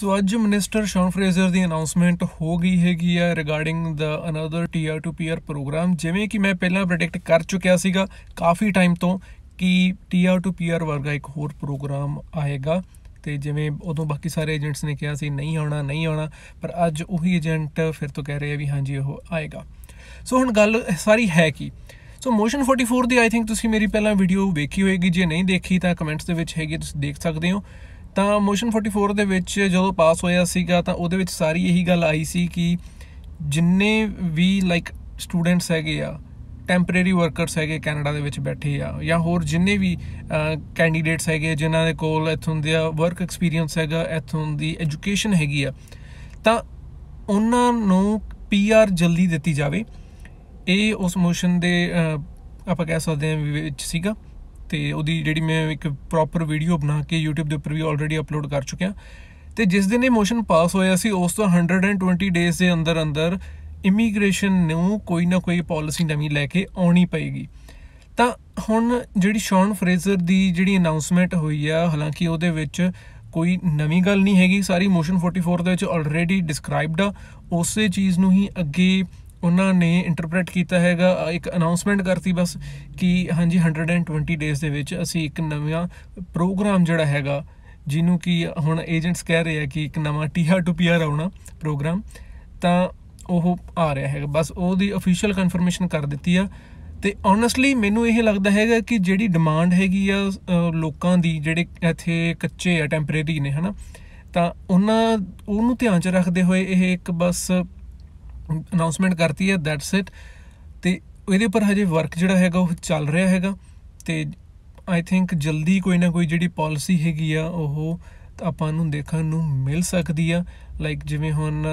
ਸੋ ਅੱਜ minister Sean Fraser ਦੀ announcement ਹੋ ਗਈ ਹੈਗੀ ਆ ਰਿਗਾਰਡਿੰਗ ਦਾ another TR to PR programme ਜਿਵੇਂ ਕਿ ਮੈਂ ਪਹਿਲਾਂ ਪ੍ਰੈਡਿਕਟ ਕਰ ਚੁੱਕਿਆ ਸੀਗਾ ਕਾਫੀ ਟਾਈਮ ਤੋਂ ਕਿ ਟੀਆਰ ਟੂ ਪੀਅਰ ਵਰਗਾ ਇੱਕ ਹੋਰ ਪ੍ਰੋਗਰਾਮ ਆਏਗਾ ਤੇ ਜਿਵੇਂ ਉਦੋਂ ਬਾਕੀ ਸਾਰੇ ਏਜੰਟਸ ਨੇ ਕਿਹਾ ਸੀ ਨਹੀਂ ਆਉਣਾ ਨਹੀਂ ਆਉਣਾ ਪਰ ਅੱਜ ਉਹੀ ਏਜੰਟ ਫਿਰ ਤੋਂ ਕਹਿ ਰਹੇ ਆ ਵੀ ਹਾਂਜੀ ਉਹ ਆਏਗਾ ਸੋ ਹੁਣ ਗੱਲ ਸਾਰੀ ਹੈ ਕੀ ਸੋ ਮੋਸ਼ਨ 44 ਦੀ ਆਈ ਥਿੰਕ ਤੁਸੀਂ ਮੇਰੀ ਪਹਿਲਾਂ ਵੀਡੀਓ ਵੇਖੀ ਹੋਏਗੀ ਜੇ ਨਹੀਂ ਦੇਖੀ ਤਾਂ ਕਮੈਂਟਸ ਦੇ ਵਿੱਚ ਹੈਗੀ ਤੁਸੀਂ ਦੇਖ ਸਕਦੇ ਹੋ ਤਾਂ ਮੋਸ਼ਨ 44 ਦੇ ਵਿੱਚ ਜਦੋਂ ਪਾਸ ਹੋਇਆ ਸੀਗਾ ਤਾਂ ਉਹਦੇ ਵਿੱਚ ਸਾਰੀ ਇਹੀ ਗੱਲ ਆਈ ਸੀ ਕਿ ਜਿੰਨੇ ਵੀ ਲਾਈਕ ਸਟੂਡੈਂਟਸ ਹੈਗੇ ਆ ਟੈਂਪਰੇਰੀ ਵਰਕਰਸ ਹੈਗੇ ਕੈਨੇਡਾ ਦੇ ਵਿੱਚ ਬੈਠੇ ਆ ਜਾਂ ਹੋਰ ਜਿੰਨੇ ਵੀ ਕੈਂਡੀਡੇਟਸ ਹੈਗੇ ਜਿਨ੍ਹਾਂ ਦੇ ਕੋਲ ਇਥੋਂ ਦੇ ਵਰਕ ਐਕਸਪੀਰੀਅੰਸ ਹੈਗਾ ਇਥੋਂ ਦੀ ਐਜੂਕੇਸ਼ਨ ਹੈਗੀ ਆ ਤਾਂ ਉਹਨਾਂ ਨੂੰ ਪੀਆਰ ਜਲਦੀ ਦਿੱਤੀ ਜਾਵੇ ਇਹ ਉਸ ਮੋਸ਼ਨ ਦੇ ਆਪਾਂ ਕਹਿ ਸਕਦੇ ਹਾਂ ਵਿੱਚ ਸੀਗਾ ਤੇ ਉਹਦੀ ਜਿਹੜੀ ਮੈਂ ਇੱਕ ਪ੍ਰੋਪਰ ਵੀਡੀਓ ਬਣਾ ਕੇ YouTube ਦੇ ਉੱਪਰ ਵੀ ਆਲਰੇਡੀ ਅਪਲੋਡ ਕਰ ਚੁੱਕਿਆ ਤੇ ਜਿਸ ਦਿਨ ਇਹ ਮੋਸ਼ਨ ਪਾਸ ਹੋਇਆ ਸੀ ਉਸ ਤੋਂ 120 ਡੇਜ਼ ਦੇ ਅੰਦਰ ਅੰਦਰ ਇਮੀਗ੍ਰੇਸ਼ਨ ਨੂੰ ਕੋਈ ਨਾ ਕੋਈ ਪਾਲਿਸੀ ਨਵੀਂ ਲੈ ਕੇ ਆਉਣੀ ਪਏਗੀ ਤਾਂ ਹੁਣ ਜਿਹੜੀ ਸ਼ੌਨ ਫਰੇਜ਼ਰ ਦੀ ਜਿਹੜੀ ਅਨਾਉਂਸਮੈਂਟ ਹੋਈ ਆ ਹਾਲਾਂਕਿ ਉਹਦੇ ਵਿੱਚ ਕੋਈ ਨਵੀਂ ਗੱਲ ਨਹੀਂ ਹੈਗੀ ਸਾਰੀ ਮੋਸ਼ਨ 44 ਦੇ ਵਿੱਚ ਆਲਰੇਡੀ ਡਿਸਕ੍ਰਾਈਬਡ ਆ ਉਸੇ ਚੀਜ਼ ਨੂੰ ਹੀ ਅੱਗੇ ਉਹਨਾਂ ਨੇ ਇੰਟਰਪ੍ਰੀਟ ਕੀਤਾ ਹੈਗਾ ਇੱਕ ਅਨਾਉਂਸਮੈਂਟ ਕਰਤੀ ਬਸ ਕਿ ਹਾਂਜੀ 120 ਡੇਸ ਦੇ ਵਿੱਚ ਅਸੀਂ ਇੱਕ ਨਵਾਂ ਪ੍ਰੋਗਰਾਮ ਜਿਹੜਾ ਹੈਗਾ ਜਿਹਨੂੰ ਕਿ ਹੁਣ ਏਜੰਟਸ ਕਹਿ ਰਹੇ ਆ ਕਿ ਇੱਕ ਨਵਾਂ ਟੀਆਰ ਟੂ ਪੀਆਰ ਆਉਣਾ ਪ੍ਰੋਗਰਾਮ ਤਾਂ ਉਹ ਆ ਰਿਹਾ ਹੈਗਾ ਬਸ ਉਹਦੀ ਅਫੀਸ਼ੀਅਲ ਕਨਫਰਮੇਸ਼ਨ ਕਰ ਦਿੱਤੀ ਆ ਤੇ ਓਨੈਸਟਲੀ ਮੈਨੂੰ ਇਹ ਲੱਗਦਾ ਹੈਗਾ ਕਿ ਜਿਹੜੀ ਡਿਮਾਂਡ ਹੈਗੀ ਆ ਲੋਕਾਂ ਦੀ ਜਿਹੜੇ ਇੱਥੇ ਕੱਚੇ ਆ ਟੈਂਪਰੇਰੀ ਨੇ ਹਨਾ ਤਾਂ ਉਹਨਾਂ ਉਹਨੂੰ ਧਿਆਨ 'ਚ ਰੱਖਦੇ ਹੋਏ ਇਹ ਇੱਕ ਬਸ ਅਨਾਉਂਸਮੈਂਟ ਕਰਤੀ ਹੈ ਦੈਟਸ ਇਟ ਤੇ ਇਹਦੇ ਉੱਪਰ ਹਜੇ ਵਰਕ ਜਿਹੜਾ ਹੈਗਾ ਉਹ ਚੱਲ ਰਿਹਾ ਹੈਗਾ ਤੇ ਆਈ ਥਿੰਕ ਜਲਦੀ ਕੋਈ ਨਾ ਕੋਈ ਜਿਹੜੀ ਪਾਲਿਸੀ ਹੈਗੀ ਆ ਉਹ ਆਪਾਂ ਨੂੰ ਦੇਖਣ ਨੂੰ ਮਿਲ ਸਕਦੀ ਆ ਲਾਈਕ ਜਿਵੇਂ ਹੁਣ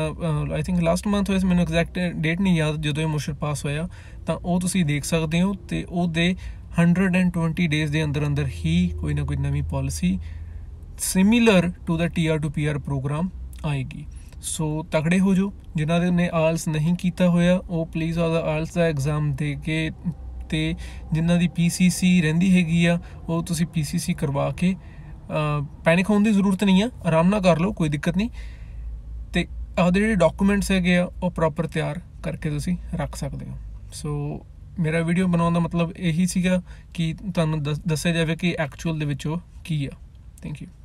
ਆਈ ਥਿੰਕ ਲਾਸਟ ਮੰਥ ਹੋਇਆ ਸੀ ਮੈਨੂੰ ਐਗਜ਼ੈਕਟ ਡੇਟ ਨਹੀਂ ਯਾਦ ਜਦੋਂ ਇਹ ਮੋਸ਼ਨ ਪਾਸ ਹੋਇਆ ਤਾਂ ਉਹ ਤੁਸੀਂ ਦੇਖ ਸਕਦੇ ਹੋ ਤੇ ਉਹਦੇ 120 ਡੇਸ ਦੇ ਅੰਦਰ ਅੰਦਰ ਹੀ ਕੋਈ ਨਾ ਕੋਈ ਨਵੀਂ ਪਾਲਿਸੀ ਸਿਮਿਲਰ ਟੂ ਦਾ ਟੀਆਰ ਟੂ ਪੀਆਰ ਪ੍ਰੋਗਰਾਮ ਆਏਗੀ ਸੋ ਤਕੜੇ ਹੋ ਜੋ ਜਿਨ੍ਹਾਂ ਦੇ ਨੇ ਆਲਸ ਨਹੀਂ ਕੀਤਾ ਹੋਇਆ ਉਹ ਪਲੀਜ਼ ਦਾ ਆਲਸ ਦਾ ਐਗਜ਼ਾਮ ਦੇ ਕੇ ਤੇ ਜਿਨ੍ਹਾਂ ਦੀ ਪੀਸੀਸੀ ਰਹਿੰਦੀ ਹੈਗੀ ਆ ਉਹ ਤੁਸੀਂ ਪੀਸੀਸੀ ਕਰਵਾ ਕੇ ਪੈਨਿਕ ਹੋਣ ਦੀ ਜ਼ਰੂਰਤ ਨਹੀਂ ਆ ਆਰਾਮ ਨਾਲ ਕਰ ਲਓ ਕੋਈ ਦਿੱਕਤ ਨਹੀਂ ਤੇ ਆਹਦੇ ਜਿਹੜੇ ਡਾਕੂਮੈਂਟਸ ਹੈਗੇ ਆ ਉਹ ਪ੍ਰੋਪਰ ਤਿਆਰ ਕਰਕੇ ਤੁਸੀਂ ਰੱਖ ਸਕਦੇ ਹੋ ਸੋ ਮੇਰਾ ਵੀਡੀਓ ਬਣਾਉਣ ਦਾ ਮਤਲਬ ਇਹੀ ਸੀਗਾ ਕਿ ਤੁਹਾਨੂੰ ਦੱਸਿਆ ਜਾਵੇ ਕਿ ਐਕਚੁਅਲ ਦੇ ਵਿੱਚ ਉਹ ਕੀ ਆ ਥੈਂਕ ਯੂ